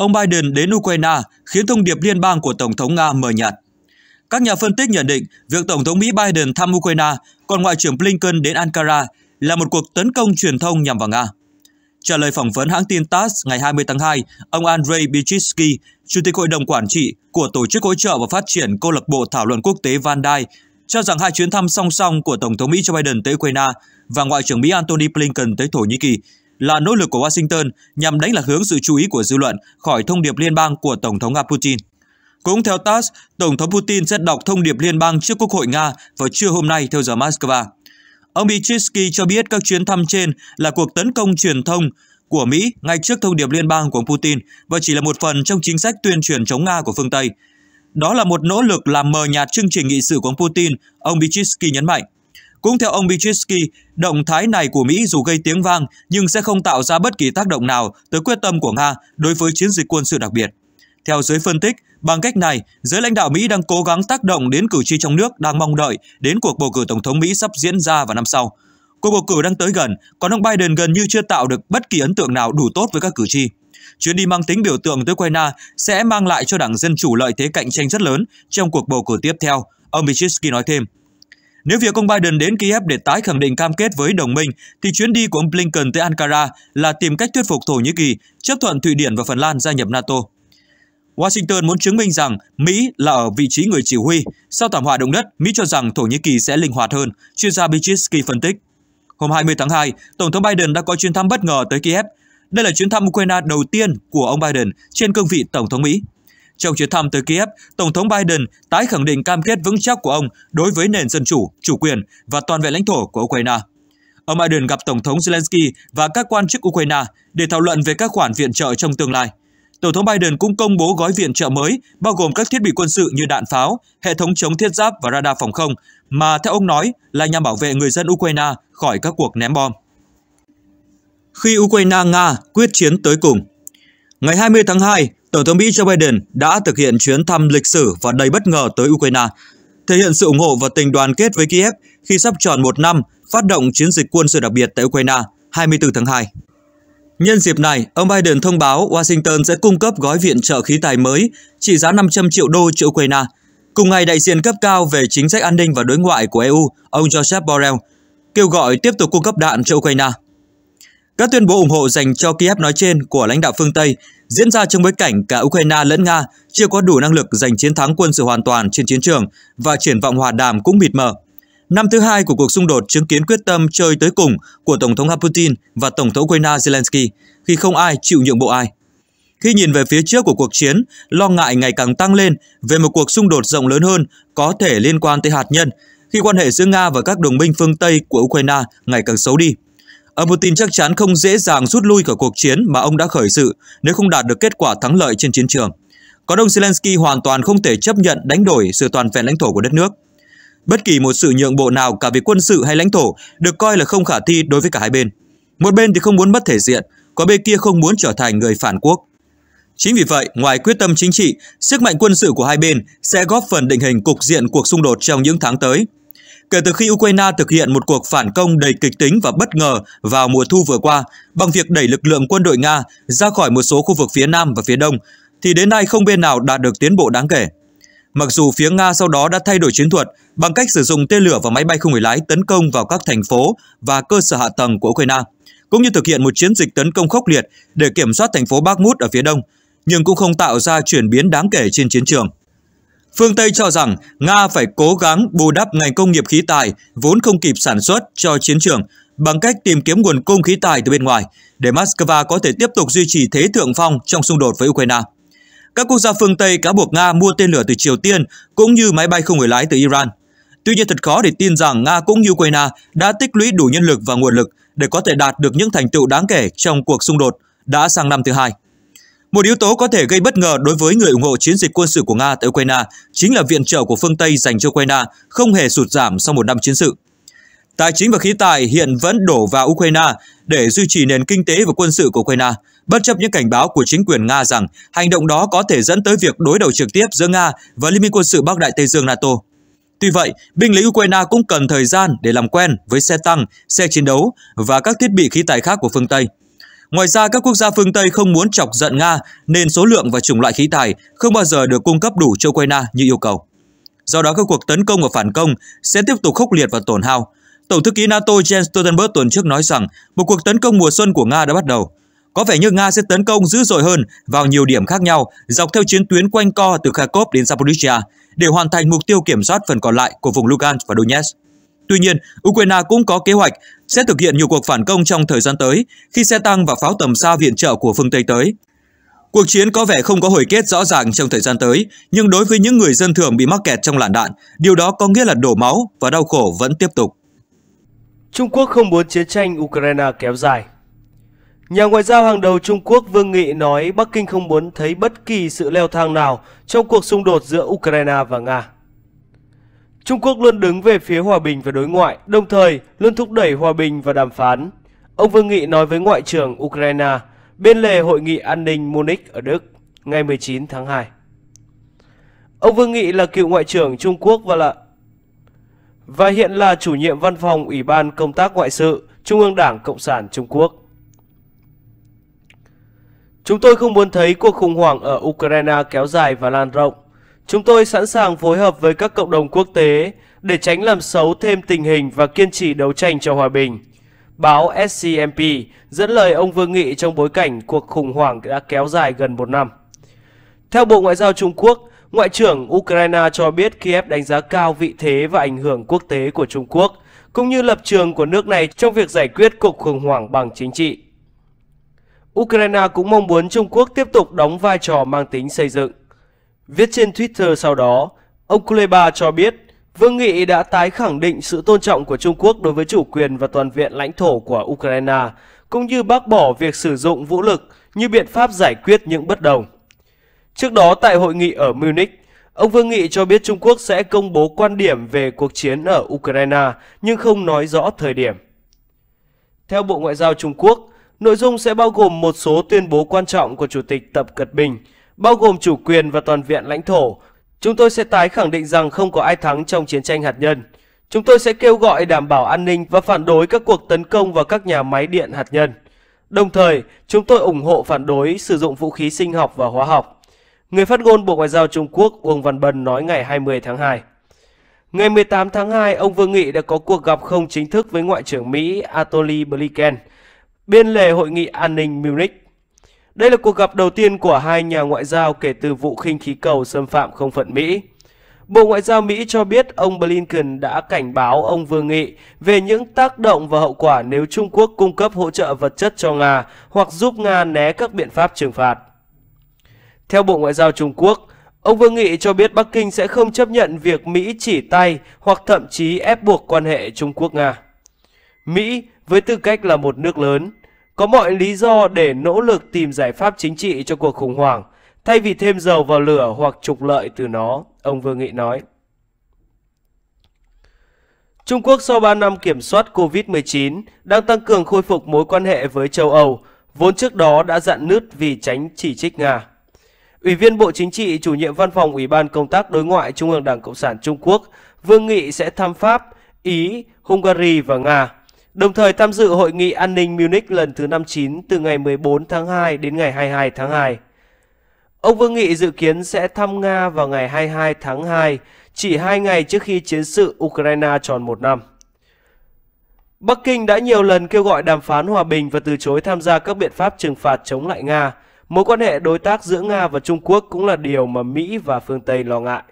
ông Biden đến Ukraine khiến thông điệp liên bang của Tổng thống Nga mờ nhạt. Các nhà phân tích nhận định việc Tổng thống Mỹ Biden thăm Ukraine còn Ngoại trưởng Blinken đến Ankara là một cuộc tấn công truyền thông nhằm vào Nga. Trả lời phỏng vấn hãng tin TASS ngày 20 tháng 2, ông Andrei Bichitsky, Chủ tịch Hội đồng Quản trị của Tổ chức Hỗ trợ và Phát triển Câu lạc bộ Thảo luận Quốc tế Van Dai, cho rằng hai chuyến thăm song song của Tổng thống Mỹ Joe Biden tới Ukraine và Ngoại trưởng Mỹ Antony Blinken tới Thổ Nhĩ Kỳ là nỗ lực của Washington nhằm đánh lạc hướng sự chú ý của dư luận khỏi thông điệp liên bang của Tổng thống Nga Putin. Cũng theo TASS, Tổng thống Putin sẽ đọc thông điệp liên bang trước Quốc hội Nga vào trưa hôm nay theo giờ Moscow. Ông Bichitsky cho biết các chuyến thăm trên là cuộc tấn công truyền thông của Mỹ ngay trước thông điệp liên bang của ông Putin và chỉ là một phần trong chính sách tuyên truyền chống Nga của phương Tây. Đó là một nỗ lực làm mờ nhạt chương trình nghị sự của ông Putin, ông Bichitsky nhấn mạnh. Cũng theo ông Bichitsky, động thái này của Mỹ dù gây tiếng vang nhưng sẽ không tạo ra bất kỳ tác động nào tới quyết tâm của Nga đối với chiến dịch quân sự đặc biệt. Theo giới phân tích, bằng cách này, giới lãnh đạo Mỹ đang cố gắng tác động đến cử tri trong nước đang mong đợi đến cuộc bầu cử tổng thống Mỹ sắp diễn ra vào năm sau. Cuộc bầu cử đang tới gần, còn ông Biden gần như chưa tạo được bất kỳ ấn tượng nào đủ tốt với các cử tri. Chuyến đi mang tính biểu tượng tới Ukraine sẽ mang lại cho Đảng Dân Chủ lợi thế cạnh tranh rất lớn trong cuộc bầu cử tiếp theo, ông Michitsky nói thêm. Nếu việc ông Biden đến Kiev để tái khẳng định cam kết với đồng minh, thì chuyến đi của ông Blinken tới Ankara là tìm cách thuyết phục Thổ Nhĩ Kỳ chấp thuận Thụy Điển và Phần Lan gia nhập NATO. Washington muốn chứng minh rằng Mỹ là ở vị trí người chỉ huy. Sau thảm họa động đất, Mỹ cho rằng Thổ Nhĩ Kỳ sẽ linh hoạt hơn, chuyên gia Bichitsky phân tích. Hôm 20 tháng 2, Tổng thống Biden đã có chuyến thăm bất ngờ tới Kiev. Đây là chuyến thăm Ukraine đầu tiên của ông Biden trên cương vị Tổng thống Mỹ. Trong chuyến thăm tới Kiev, Tổng thống Biden tái khẳng định cam kết vững chắc của ông đối với nền dân chủ, chủ quyền và toàn vẹn lãnh thổ của Ukraine. Ông Biden gặp Tổng thống Zelensky và các quan chức Ukraine để thảo luận về các khoản viện trợ trong tương lai. Tổng thống Biden cũng công bố gói viện trợ mới, bao gồm các thiết bị quân sự như đạn pháo, hệ thống chống thiết giáp và radar phòng không, mà theo ông nói là nhằm bảo vệ người dân Ukraine khỏi các cuộc ném bom. Khi Ukraine-Nga quyết chiến tới cùng Ngày 20 tháng 2, Tổng thống Mỹ Joe Biden đã thực hiện chuyến thăm lịch sử và đầy bất ngờ tới Ukraine, thể hiện sự ủng hộ và tình đoàn kết với Kiev khi sắp tròn một năm phát động chiến dịch quân sự đặc biệt tại Ukraine 24 tháng 2. Nhân dịp này, ông Biden thông báo Washington sẽ cung cấp gói viện trợ khí tài mới trị giá 500 triệu đô cho Ukraine. Cùng ngày, đại diện cấp cao về chính sách an ninh và đối ngoại của EU, ông Joseph Borrell, kêu gọi tiếp tục cung cấp đạn cho Ukraine. Các tuyên bố ủng hộ dành cho Kiev nói trên của lãnh đạo phương Tây diễn ra trong bối cảnh cả Ukraine lẫn Nga chưa có đủ năng lực giành chiến thắng quân sự hoàn toàn trên chiến trường và triển vọng hòa đàm cũng mịt mờ. Năm thứ hai của cuộc xung đột chứng kiến quyết tâm chơi tới cùng của Tổng thống Putin và Tổng thống Ukraine Zelensky khi không ai chịu nhượng bộ ai. Khi nhìn về phía trước của cuộc chiến, lo ngại ngày càng tăng lên về một cuộc xung đột rộng lớn hơn có thể liên quan tới hạt nhân khi quan hệ giữa Nga và các đồng minh phương Tây của Ukraine ngày càng xấu đi. Ông Putin chắc chắn không dễ dàng rút lui khỏi cuộc chiến mà ông đã khởi sự nếu không đạt được kết quả thắng lợi trên chiến trường. Còn ông Zelensky hoàn toàn không thể chấp nhận đánh đổi sự toàn vẹn lãnh thổ của đất nước. Bất kỳ một sự nhượng bộ nào cả về quân sự hay lãnh thổ được coi là không khả thi đối với cả hai bên. Một bên thì không muốn mất thể diện, có bên kia không muốn trở thành người phản quốc. Chính vì vậy, ngoài quyết tâm chính trị, sức mạnh quân sự của hai bên sẽ góp phần định hình cục diện cuộc xung đột trong những tháng tới. Kể từ khi Ukraine thực hiện một cuộc phản công đầy kịch tính và bất ngờ vào mùa thu vừa qua bằng việc đẩy lực lượng quân đội Nga ra khỏi một số khu vực phía Nam và phía Đông, thì đến nay không bên nào đạt được tiến bộ đáng kể. Mặc dù phía Nga sau đó đã thay đổi chiến thuật bằng cách sử dụng tên lửa và máy bay không người lái tấn công vào các thành phố và cơ sở hạ tầng của Ukraine, cũng như thực hiện một chiến dịch tấn công khốc liệt để kiểm soát thành phố Bakhmut ở phía đông, nhưng cũng không tạo ra chuyển biến đáng kể trên chiến trường. Phương Tây cho rằng Nga phải cố gắng bù đắp ngành công nghiệp khí tài vốn không kịp sản xuất cho chiến trường bằng cách tìm kiếm nguồn cung khí tài từ bên ngoài để Moscow có thể tiếp tục duy trì thế thượng phong trong xung đột với Ukraine. Các quốc gia phương Tây cáo buộc Nga mua tên lửa từ Triều Tiên cũng như máy bay không người lái từ Iran. Tuy nhiên thật khó để tin rằng Nga cũng như Ukraine đã tích lũy đủ nhân lực và nguồn lực để có thể đạt được những thành tựu đáng kể trong cuộc xung đột đã sang năm thứ hai. Một yếu tố có thể gây bất ngờ đối với người ủng hộ chiến dịch quân sự của Nga tại Ukraine chính là viện trợ của phương Tây dành cho Ukraine không hề sụt giảm sau một năm chiến sự. Tài chính và khí tài hiện vẫn đổ vào Ukraine để duy trì nền kinh tế và quân sự của Ukraine, bất chấp những cảnh báo của chính quyền Nga rằng hành động đó có thể dẫn tới việc đối đầu trực tiếp giữa Nga và Liên minh quân sự Bắc Đại Tây Dương NATO. Tuy vậy, binh lính Ukraine cũng cần thời gian để làm quen với xe tăng, xe chiến đấu và các thiết bị khí tài khác của phương Tây. Ngoài ra, các quốc gia phương Tây không muốn chọc giận Nga nên số lượng và chủng loại khí tài không bao giờ được cung cấp đủ cho Ukraine như yêu cầu. Do đó, các cuộc tấn công và phản công sẽ tiếp tục khốc liệt và tổn hao. Tổng thư ký NATO Jens Stoltenberg tuần trước nói rằng một cuộc tấn công mùa xuân của Nga đã bắt đầu. Có vẻ như Nga sẽ tấn công dữ dội hơn vào nhiều điểm khác nhau dọc theo chiến tuyến quanh co từ Kharkov đến Zaporizhia để hoàn thành mục tiêu kiểm soát phần còn lại của vùng Lugansk và Donetsk. Tuy nhiên, Ukraine cũng có kế hoạch sẽ thực hiện nhiều cuộc phản công trong thời gian tới khi xe tăng và pháo tầm xa viện trợ của phương Tây tới. Cuộc chiến có vẻ không có hồi kết rõ ràng trong thời gian tới, nhưng đối với những người dân thường bị mắc kẹt trong làn đạn, điều đó có nghĩa là đổ máu và đau khổ vẫn tiếp tục. Trung Quốc không muốn chiến tranh Ukraine kéo dài Nhà ngoại giao hàng đầu Trung Quốc Vương Nghị nói Bắc Kinh không muốn thấy bất kỳ sự leo thang nào trong cuộc xung đột giữa Ukraine và Nga. Trung Quốc luôn đứng về phía hòa bình và đối ngoại, đồng thời luôn thúc đẩy hòa bình và đàm phán. Ông Vương Nghị nói với Ngoại trưởng Ukraine bên lề Hội nghị An ninh Munich ở Đức ngày 19 tháng 2. Ông Vương Nghị là cựu Ngoại trưởng Trung Quốc và là và hiện là chủ nhiệm văn phòng Ủy ban Công tác Ngoại sự Trung ương Đảng Cộng sản Trung Quốc. Chúng tôi không muốn thấy cuộc khủng hoảng ở Ukraine kéo dài và lan rộng. Chúng tôi sẵn sàng phối hợp với các cộng đồng quốc tế để tránh làm xấu thêm tình hình và kiên trì đấu tranh cho hòa bình. Báo SCMP dẫn lời ông Vương Nghị trong bối cảnh cuộc khủng hoảng đã kéo dài gần một năm. Theo Bộ Ngoại giao Trung Quốc, Ngoại trưởng Ukraine cho biết Kiev đánh giá cao vị thế và ảnh hưởng quốc tế của Trung Quốc, cũng như lập trường của nước này trong việc giải quyết cuộc khủng hoảng bằng chính trị. Ukraine cũng mong muốn Trung Quốc tiếp tục đóng vai trò mang tính xây dựng. Viết trên Twitter sau đó, ông Kuleba cho biết Vương nghị đã tái khẳng định sự tôn trọng của Trung Quốc đối với chủ quyền và toàn vẹn lãnh thổ của Ukraine, cũng như bác bỏ việc sử dụng vũ lực như biện pháp giải quyết những bất đồng. Trước đó tại hội nghị ở Munich, ông Vương Nghị cho biết Trung Quốc sẽ công bố quan điểm về cuộc chiến ở Ukraine nhưng không nói rõ thời điểm. Theo Bộ Ngoại giao Trung Quốc, nội dung sẽ bao gồm một số tuyên bố quan trọng của Chủ tịch Tập Cận Bình – bao gồm chủ quyền và toàn vẹn lãnh thổ. Chúng tôi sẽ tái khẳng định rằng không có ai thắng trong chiến tranh hạt nhân. Chúng tôi sẽ kêu gọi đảm bảo an ninh và phản đối các cuộc tấn công vào các nhà máy điện hạt nhân. Đồng thời, chúng tôi ủng hộ phản đối sử dụng vũ khí sinh học và hóa học. Người phát ngôn Bộ Ngoại giao Trung Quốc Uông Văn Bân nói ngày 20 tháng 2. Ngày 18 tháng 2, ông Vương Nghị đã có cuộc gặp không chính thức với Ngoại trưởng Mỹ Antony Blinken biên lề hội nghị an ninh Munich. Đây là cuộc gặp đầu tiên của hai nhà ngoại giao kể từ vụ khinh khí cầu xâm phạm không phận Mỹ. Bộ Ngoại giao Mỹ cho biết ông Blinken đã cảnh báo ông Vương Nghị về những tác động và hậu quả nếu Trung Quốc cung cấp hỗ trợ vật chất cho Nga hoặc giúp Nga né các biện pháp trừng phạt. Theo Bộ Ngoại giao Trung Quốc, ông Vương Nghị cho biết Bắc Kinh sẽ không chấp nhận việc Mỹ chỉ tay hoặc thậm chí ép buộc quan hệ Trung Quốc-Nga. Mỹ, với tư cách là một nước lớn, có mọi lý do để nỗ lực tìm giải pháp chính trị cho cuộc khủng hoảng, thay vì thêm dầu vào lửa hoặc trục lợi từ nó, ông Vương Nghị nói. Trung Quốc sau 3 năm kiểm soát COVID-19 đang tăng cường khôi phục mối quan hệ với châu Âu, vốn trước đó đã dạn nứt vì tránh chỉ trích Nga. Ủy viên Bộ Chính trị, chủ nhiệm văn phòng Ủy ban Công tác Đối ngoại Trung ương Đảng Cộng sản Trung Quốc, Vương Nghị sẽ thăm Pháp, Ý, Hungary và Nga đồng thời tham dự hội nghị an ninh Munich lần thứ 59 từ ngày 14 tháng 2 đến ngày 22 tháng 2. Ông Vương Nghị dự kiến sẽ thăm Nga vào ngày 22 tháng 2, chỉ hai ngày trước khi chiến sự Ukraine tròn một năm. Bắc Kinh đã nhiều lần kêu gọi đàm phán hòa bình và từ chối tham gia các biện pháp trừng phạt chống lại Nga. Mối quan hệ đối tác giữa Nga và Trung Quốc cũng là điều mà Mỹ và phương Tây lo ngại.